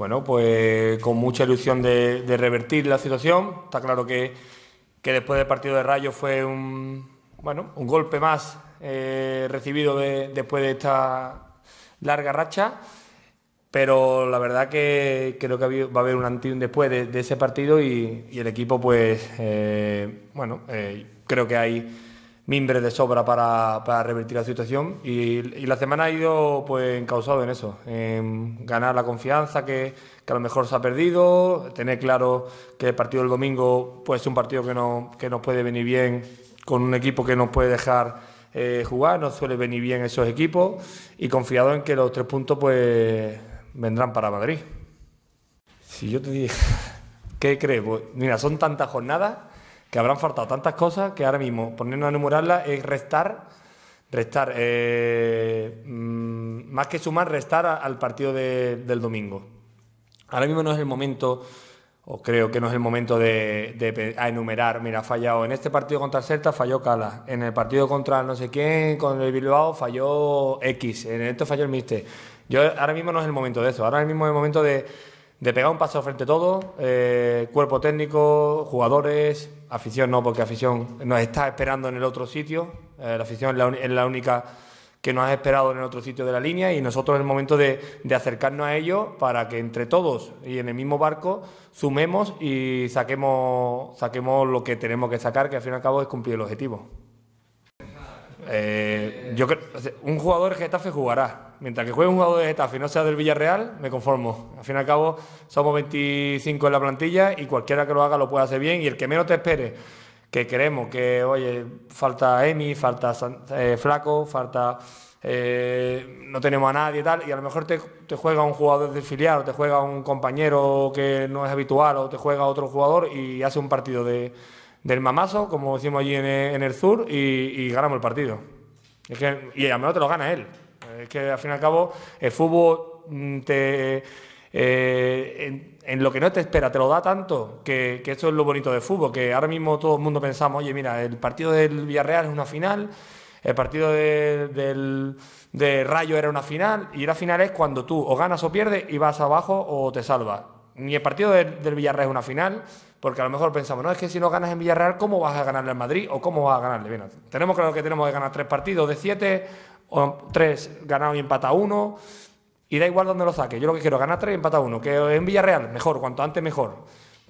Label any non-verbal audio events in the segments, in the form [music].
bueno, pues con mucha ilusión de, revertir la situación. Está claro que, después del partido de Rayo fue un, bueno, un golpe más eh, recibido después de esta larga racha. Pero la verdad que creo que va a haber un antes y un después de, ese partido y, el equipo, pues, eh, bueno, eh, creo que hay ...mimbres de sobra para, revertir la situación y, la semana ha ido pues encausado en eso, en ganar la confianza que, a lo mejor se ha perdido, tener claro que el partido del domingo pues un partido que, no, que nos puede venir bien con un equipo que no puede dejar eh, jugar, no suele venir bien esos equipos y confiado en que los tres puntos pues vendrán para Madrid. Si yo te dije... [laughs] ¿qué crees? Pues, mira, son tantas jornadas que habrán faltado tantas cosas que ahora mismo ponernos a enumerarlas es restar, restar, eh, mm, más que sumar, restar al partido del domingo. Ahora mismo no es el momento, o creo que no es el momento de, enumerar, mira, ha fallado en este partido contra Celta, falló Cala, en el partido contra no sé quién, con el Bilbao, falló X, en esto falló el Mister. Yo ahora mismo no es el momento de eso, ahora mismo es el momento de de pegar un paso frente a todo, eh, cuerpo técnico, jugadores, afición no, porque afición nos está esperando en el otro sitio, eh, la afición es la, única que nos ha esperado en el otro sitio de la línea y nosotros es el momento de, acercarnos a ellos para que entre todos y en el mismo barco sumemos y saquemos, saquemos lo que tenemos que sacar, que al fin y al cabo es cumplir el objetivo. Eh, yo creo, un jugador de Getafe jugará. Mientras que juegue un jugador de Getafe y no sea del Villarreal, me conformo. Al fin y al cabo, somos 25 en la plantilla y cualquiera que lo haga lo puede hacer bien. Y el que menos te espere, que queremos que, oye, falta Emi, falta eh, Flaco, falta. Eh, no tenemos a nadie y tal, y a lo mejor te, juega un jugador de filial, o te juega un compañero que no es habitual, o te juega otro jugador y hace un partido de, del mamazo, como decimos allí en, el sur, y, ganamos el partido. Es que, y al menos te lo gana él. Es que al fin y al cabo, el fútbol mm, te. Eh, en, lo que no te espera, te lo da tanto, que, esto es lo bonito del fútbol, que ahora mismo todo el mundo pensamos, oye, mira, el partido del Villarreal es una final, el partido del Rayo era una final, y la final es cuando tú o ganas o pierdes y vas abajo o te salvas. Ni el partido del, Villarreal es una final, porque a lo mejor pensamos, no, es que si no ganas en Villarreal, ¿cómo vas a ganarle al Madrid o cómo vas a ganarle? tenemos claro que tenemos que ganar tres partidos de siete, o tres ganados y empata uno, y da igual dónde lo saque. Yo lo que quiero es ganar tres y empata uno. Que en Villarreal, mejor, cuanto antes mejor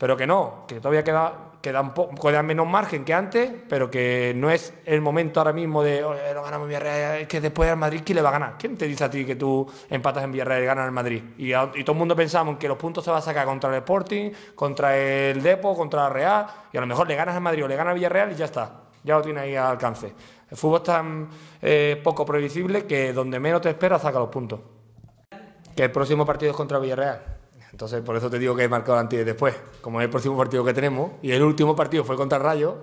pero que no, que todavía queda, queda, un poco, queda menos margen que antes, pero que no es el momento ahora mismo de no ganamos Villarreal, es que después al Madrid ¿quién le va a ganar? ¿Quién te dice a ti que tú empatas en Villarreal y ganas al Madrid? Y, todo el mundo pensamos que los puntos se van a sacar contra el Sporting, contra el Depo, contra la Real, y a lo mejor le ganas al Madrid o le gana a Villarreal y ya está, ya lo tienes ahí al alcance. El fútbol es tan eh, poco previsible que donde menos te esperas saca los puntos. Que el próximo partido es contra Villarreal. Entonces, por eso te digo que he marcado el antes y después. Como es el próximo partido que tenemos, y el último partido fue contra Rayo,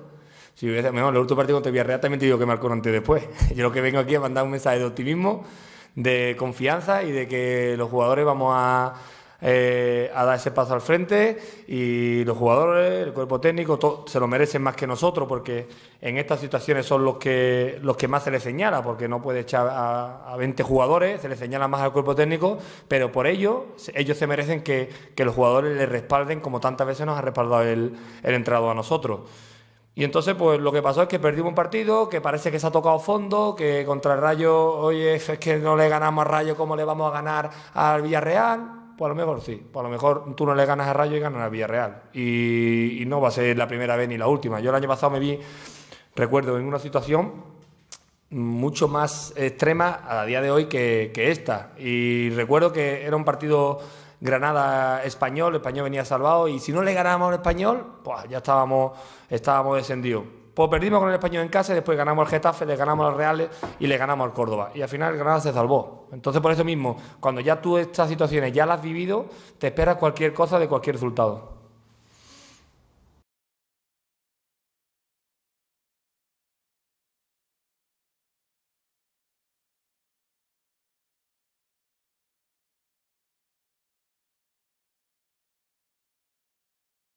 si hubiese, mejor, el último partido contra Villarreal también te digo que marcó antes y después. [laughs] Yo lo que vengo aquí es mandar un mensaje de optimismo, de confianza y de que los jugadores vamos a eh, a dar ese paso al frente y los jugadores, el cuerpo técnico, se lo merecen más que nosotros porque en estas situaciones son los que, los que más se les señala, porque no puede echar a, 20 jugadores, se les señala más al cuerpo técnico, pero por ello ellos se merecen que, los jugadores les respalden como tantas veces nos ha respaldado el, el a nosotros. Y entonces, pues lo que pasó es que perdimos un partido, que parece que se ha tocado fondo, que contra el Rayo, oye, es que no le ganamos a Rayo, como le vamos a ganar al Villarreal? Pues a lo mejor sí. Pues a lo mejor tú no le ganas a Rayo y ganas a Villarreal. Y, y no va a ser la primera vez ni la última. Yo el año pasado me vi, recuerdo, en una situación mucho más extrema a día de hoy que, esta. Y recuerdo que era un partido Granada-Español, Español venía salvado y si no le ganábamos al Español, pues ya estábamos, estábamos descendidos. Pues perdimos con el español en casa y después ganamos al Getafe, le ganamos al Reales y le ganamos al Córdoba. Y al final el Granada se salvó. Entonces, por eso mismo, cuando ya tú estas situaciones ya las has vivido, te esperas cualquier cosa de cualquier resultado.